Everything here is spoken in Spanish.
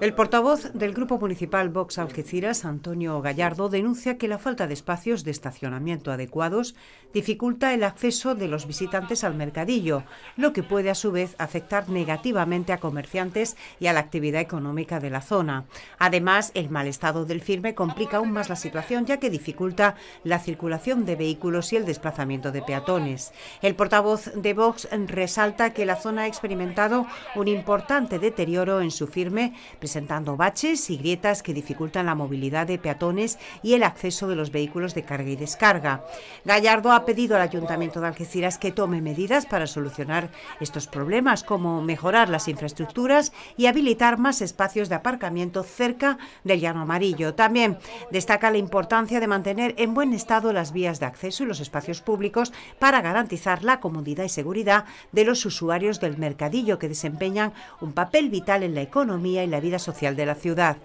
El portavoz del Grupo Municipal Vox Algeciras, Antonio Gallardo, denuncia que la falta de espacios de estacionamiento adecuados dificulta el acceso de los visitantes al mercadillo, lo que puede a su vez afectar negativamente a comerciantes y a la actividad económica de la zona. Además, el mal estado del firme complica aún más la situación ya que dificulta la circulación de vehículos y el desplazamiento de peatones. El portavoz de Vox resalta que la zona ha experimentado un importante deterioro en su firme, presentando baches y grietas que dificultan la movilidad de peatones y el acceso de los vehículos de carga y descarga. Gallardo ha pedido al Ayuntamiento de Algeciras que tome medidas para solucionar estos problemas, como mejorar las infraestructuras y habilitar más espacios de aparcamiento cerca del llano amarillo. También destaca la importancia de mantener en buen estado las vías de acceso y los espacios públicos para garantizar la comodidad y seguridad de los usuarios del mercadillo que desempeñan un papel vital en la economía y la vida Social de la ciudad.